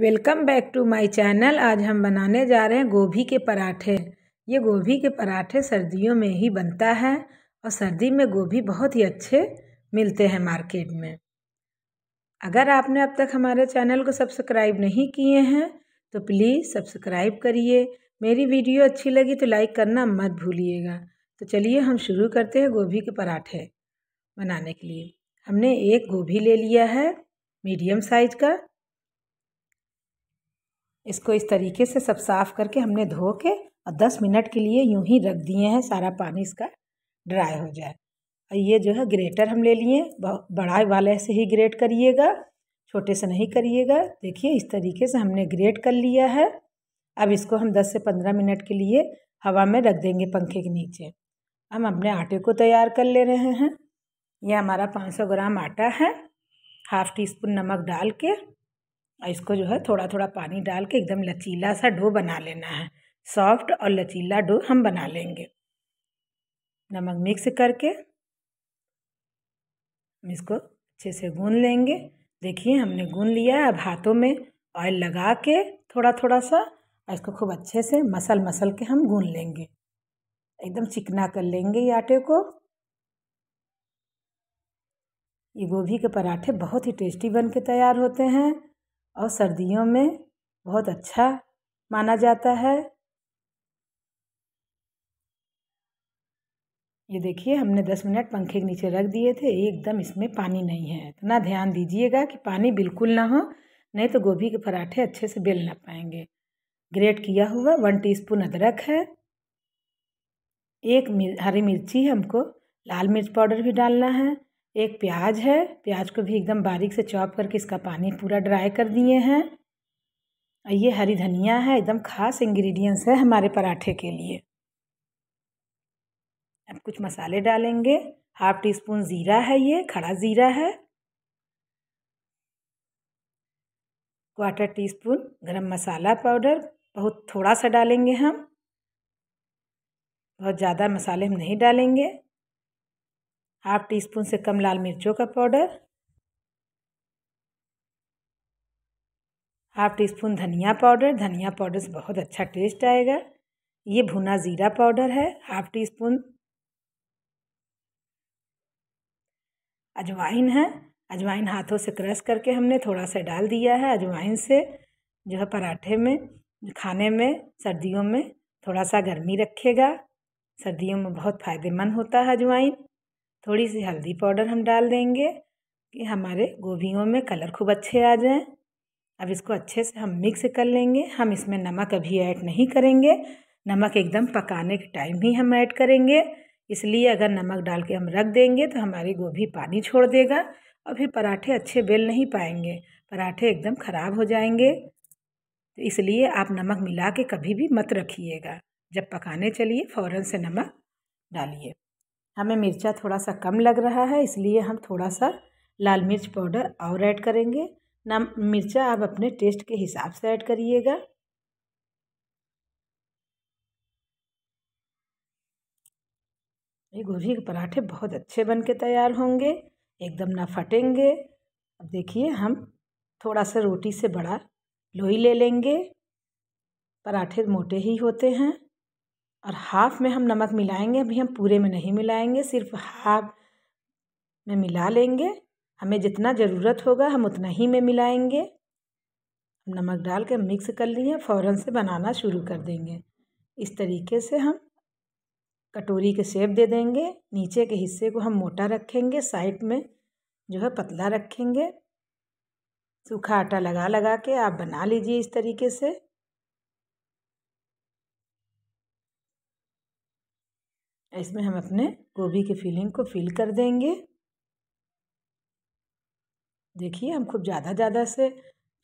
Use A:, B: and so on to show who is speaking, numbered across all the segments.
A: welcome back to my channel आज हम बनाने जा रहे हैं गोभी के पराठे ये गोभी के पराठे सर्दियों में ही बनता है और सर्दी में गोभी बहुत ही अच्छे मिलते हैं मार्केट में अगर आपने अब तक हमारे चैनल को सब्सक्राइब नहीं किए हैं तो प्लीज़ सब्सक्राइब करिए मेरी वीडियो अच्छी लगी तो लाइक करना मत भूलिएगा तो चलिए हम शुरू करते हैं गोभी के पराठे बनाने के लिए हमने एक गोभी ले लिया है मीडियम साइज का इसको इस तरीके से सब साफ़ करके हमने धो के और दस मिनट के लिए यूं ही रख दिए हैं सारा पानी इसका ड्राई हो जाए और ये जो है ग्रेटर हम ले लिए बड़ा वाले से ही ग्रेट करिएगा छोटे से नहीं करिएगा देखिए इस तरीके से हमने ग्रेट कर लिया है अब इसको हम 10 से 15 मिनट के लिए हवा में रख देंगे पंखे के नीचे हम अपने आटे को तैयार कर ले रहे हैं यह हमारा 500 ग्राम आटा है हाफ़ टी स्पून नमक डाल के इसको जो है थोड़ा थोड़ा पानी डाल के एकदम लचीला सा डो बना लेना है सॉफ्ट और लचीला डो हम बना लेंगे नमक मिक्स करके हम इसको अच्छे से गून लेंगे देखिए हमने गून लिया है अब हाथों में ऑयल लगा के थोड़ा थोड़ा सा और इसको खूब अच्छे से मसल मसल के हम गून लेंगे एकदम चिकना कर लेंगे ये आटे को ये गोभी के पराठे बहुत ही टेस्टी बन के तैयार होते हैं और सर्दियों में बहुत अच्छा माना जाता है ये देखिए हमने दस मिनट पंखे के नीचे रख दिए थे एकदम इसमें पानी नहीं है इतना ध्यान दीजिएगा कि पानी बिल्कुल ना हो नहीं तो गोभी के पराठे अच्छे से बेल ना पाएंगे ग्रेट किया हुआ वन टीस्पून अदरक है एक मिर, हरी मिर्ची हमको लाल मिर्च पाउडर भी डालना है एक प्याज है प्याज को भी एकदम बारीक से चॉप करके इसका पानी पूरा ड्राई कर दिए हैं और ये हरी धनिया है एकदम खास इंग्रेडिएंट्स है हमारे पराठे के लिए अब कुछ मसाले डालेंगे हाफ टी स्पून ज़ीरा है ये खड़ा ज़ीरा है क्वार्टर टी स्पून गरम मसाला पाउडर बहुत थोड़ा सा डालेंगे हम बहुत ज़्यादा मसाले हम नहीं डालेंगे हाफ टी स्पून से कम लाल मिर्चों का पाउडर हाफ टी स्पून धनिया पाउडर धनिया पाउडर से बहुत अच्छा टेस्ट आएगा ये भुना ज़ीरा पाउडर है हाफ टी स्पून अजवाइन है अजवाइन हाथों से क्रश करके हमने थोड़ा सा डाल दिया है अजवाइन से जो है पराठे में खाने में सर्दियों में थोड़ा सा गर्मी रखेगा सर्दियों में बहुत फ़ायदेमंद होता है अजवाइन थोड़ी सी हल्दी पाउडर हम डाल देंगे कि हमारे गोभीों में कलर खूब अच्छे आ जाएं अब इसको अच्छे से हम मिक्स कर लेंगे हम इसमें नमक अभी ऐड नहीं करेंगे नमक एकदम पकाने के टाइम ही हम ऐड करेंगे इसलिए अगर नमक डाल के हम रख देंगे तो हमारी गोभी पानी छोड़ देगा और फिर पराठे अच्छे बेल नहीं पाएंगे पराठे एकदम ख़राब हो जाएंगे तो इसलिए आप नमक मिला के कभी भी मत रखिएगा जब पकाने चलिए फ़ौरन से नमक डालिए हमें मिर्चा थोड़ा सा कम लग रहा है इसलिए हम थोड़ा सा लाल मिर्च पाउडर और ऐड करेंगे नम मिर्चा आप अपने टेस्ट के हिसाब से ऐड करिएगा ये गोभी के पराठे बहुत अच्छे बन के तैयार होंगे एकदम ना फटेंगे अब देखिए हम थोड़ा सा रोटी से बड़ा लोई ले लेंगे पराठे मोटे ही होते हैं और हाफ़ में हम नमक मिलाएंगे अभी हम पूरे में नहीं मिलाएंगे सिर्फ हाफ़ में मिला लेंगे हमें जितना ज़रूरत होगा हम उतना ही में मिलाएंगे नमक डाल के मिक्स कर लिए फ़ौरन से बनाना शुरू कर देंगे इस तरीके से हम कटोरी के शेप दे देंगे नीचे के हिस्से को हम मोटा रखेंगे साइड में जो है पतला रखेंगे सूखा आटा लगा लगा के आप बना लीजिए इस तरीके से इसमें हम अपने गोभी के फीलिंग को फिल कर देंगे देखिए हम खूब ज़्यादा ज़्यादा से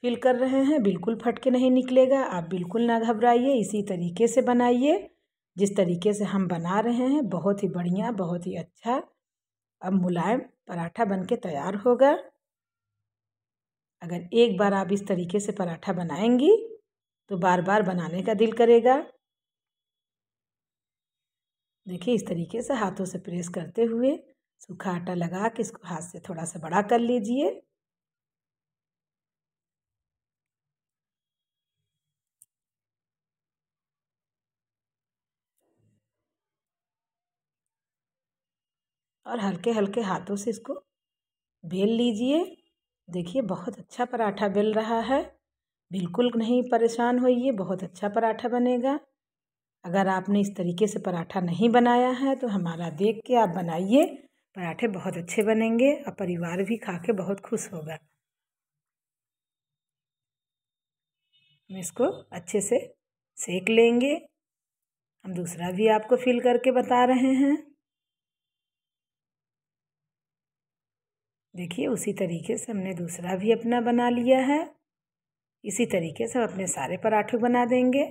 A: फिल कर रहे हैं बिल्कुल फट के नहीं निकलेगा आप बिल्कुल ना घबराइए इसी तरीके से बनाइए जिस तरीके से हम बना रहे हैं बहुत ही बढ़िया बहुत ही अच्छा अब मुलायम पराठा बन के तैयार होगा अगर एक बार आप इस तरीके से पराठा बनाएंगी तो बार बार बनाने का दिल करेगा देखिए इस तरीके से हाथों से प्रेस करते हुए सूखा आटा लगा के इसको हाथ से थोड़ा सा बड़ा कर लीजिए और हल्के हल्के हाथों से इसको बेल लीजिए देखिए बहुत अच्छा पराठा बेल रहा है बिल्कुल नहीं परेशान होइए बहुत अच्छा पराठा बनेगा अगर आपने इस तरीके से पराठा नहीं बनाया है तो हमारा देख के आप बनाइए पराठे बहुत अच्छे बनेंगे और परिवार भी खा के बहुत खुश होगा हम इसको अच्छे से सेक लेंगे हम दूसरा भी आपको फिल करके बता रहे हैं देखिए उसी तरीके से हमने दूसरा भी अपना बना लिया है इसी तरीके से हम अपने सारे पराठे बना देंगे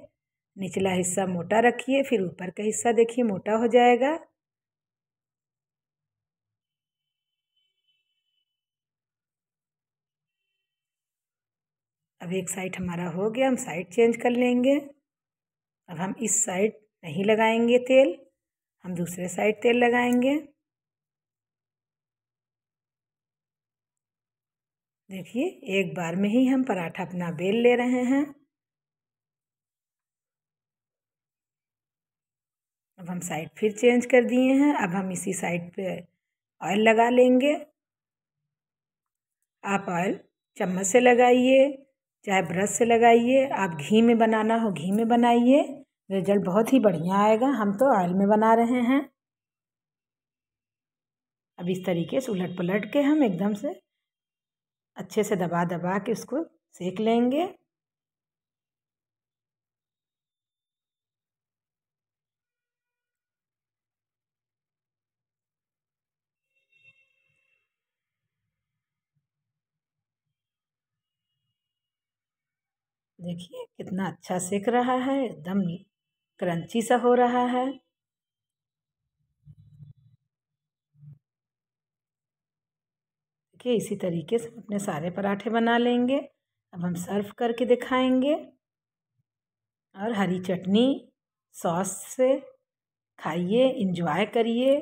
A: निचला हिस्सा मोटा रखिए फिर ऊपर का हिस्सा देखिए मोटा हो जाएगा अब एक साइड हमारा हो गया हम साइड चेंज कर लेंगे अब हम इस साइड नहीं लगाएंगे तेल हम दूसरे साइड तेल लगाएंगे देखिए एक बार में ही हम पराठा अपना बेल ले रहे हैं अब हम साइड फिर चेंज कर दिए हैं अब हम इसी साइड पे ऑयल लगा लेंगे आप ऑयल चम्मच से लगाइए चाहे ब्रश से लगाइए आप घी में बनाना हो घी में बनाइए रिजल्ट बहुत ही बढ़िया आएगा हम तो ऑयल में बना रहे हैं अब इस तरीके से उलट पलट के हम एकदम से अच्छे से दबा दबा के उसको सेक लेंगे देखिए कितना अच्छा सेक रहा है एकदम क्रंची सा हो रहा है देखिए इसी तरीके से अपने सारे पराठे बना लेंगे अब हम सर्व करके दिखाएंगे और हरी चटनी सॉस से खाइए इंजॉय करिए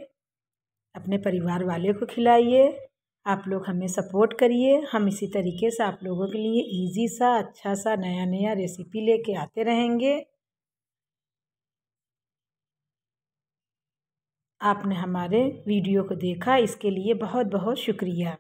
A: अपने परिवार वाले को खिलाइए आप लोग हमें सपोर्ट करिए हम इसी तरीके से आप लोगों के लिए इजी सा अच्छा सा नया नया रेसिपी लेके आते रहेंगे आपने हमारे वीडियो को देखा इसके लिए बहुत बहुत शुक्रिया